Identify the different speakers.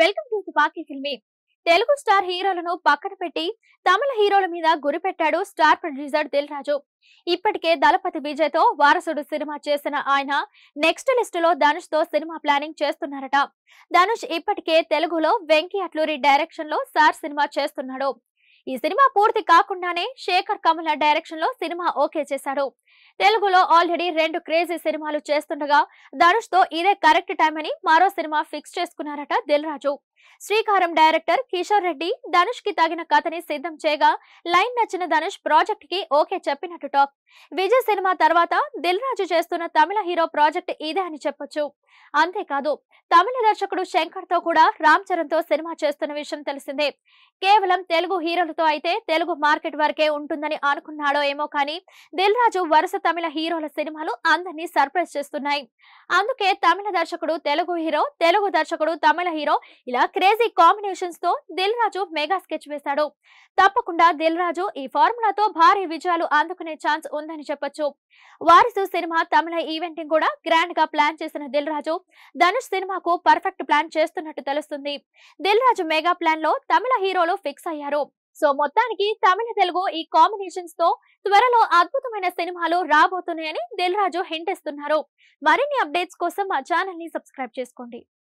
Speaker 1: welcome to తుపాకీ filmy Telugu star హీరోలను పక్కన పెట్టి తమిళ హీరోల మీద గురిపెట్టాడు స్టార్ ప్రొడ్యూసర్ దిల్ రాజు ఇప్పటికే దళపతి తో వారసుడు సినిమా చేసిన ఆయన నెక్స్ట్ లిస్ట్ లో ధనుష్ తో సినిమా ప్లానింగ్ చేస్తున్నారట ధనుష్ ఇప్పటికే తెలుగులో వెంకీ అట్లూరి డైరెక్షన్ లో సార్ సినిమా చేస్తున్నాడు ఈ సినిమా పూర్తి కాకుండానే శేఖర్ కమల డైరెక్షన్ లో సినిమా ఓకే చేశాడు తెలుగులో ఆల్రెడీ రెండు క్రేజీ సినిమాలు చేస్తుండగా ధనుష్ తో ఇదే కరెక్ట్ టైం అని మరో సినిమా ఫిక్స్ చేసుకున్నారట దిల్ రాజు శ్రీకారం డైరెక్టర్ కిషోర్ రెడ్డి ధనుష్ కి తగిన కథని సిద్ధం చేయగా లైన్ నచ్చిన ధనుష్ ప్రాజెక్ట్ కి ఓకే చెప్పినట్టు టాక్ విజయ్ సినిమా తర్వాత దిల్ రాజు చేస్తున్న తమిళ హీరో ప్రాజెక్ట్ ఇదే అని చెప్పొచ్చు అంతేకాదు తమిళ దర్శకుడు శంకర్ తో కూడా రామ్ చరణ్ తో సినిమా చేస్తున్న విషయం తెలిసిందే కేవలం తెలుగు హీరోలు రాజుతో అయితే తెలుగు మార్కెట్ వరకే ఉంటుందని అనుకున్నాడో ఏమో కానీ దిల్ రాజు వరుస తమిళ హీరోల సినిమాలు అందరినీ సర్ప్రైజ్ చేస్తున్నాయి అందుకే తమిళ దర్శకుడు తెలుగు హీరో తెలుగు దర్శకుడు తమిళ హీరో ఇలా క్రేజీ కాంబినేషన్స్ తో దిల్ రాజు మెగా స్కెచ్ వేశాడు తప్పకుండా దిల్ రాజు ఈ ఫార్ములాతో భారీ విజయాలు అందుకునే ఛాన్స్ ఉందని చెప్పొచ్చు వారసు సినిమా తమిళ ఈవెంటింగ్ కూడా గ్రాండ్ గా ప్లాన్ చేసిన దిల్ రాజు ధనుష్ సినిమాకు పర్ఫెక్ట్ ప్లాన్ చేస్తున్నట్టు తెలుస్తుంది దిల్ రాజు మెగా ప్లాన్ లో తమిళ హీరోలు ఫిక్స్ అయ్యారు సో మొత్తానికి తమిళ తెలుగు ఈ కాంబినేషన్స్ తో త్వరలో అద్భుతమైన సినిమాలు రాబోతున్నాయని దిల్ రాజు హింటిస్తున్నారు మరిన్ని అప్డేట్స్ కోసం మా ఛానల్ ని సబ్స్క్రైబ్ చేసుకోండి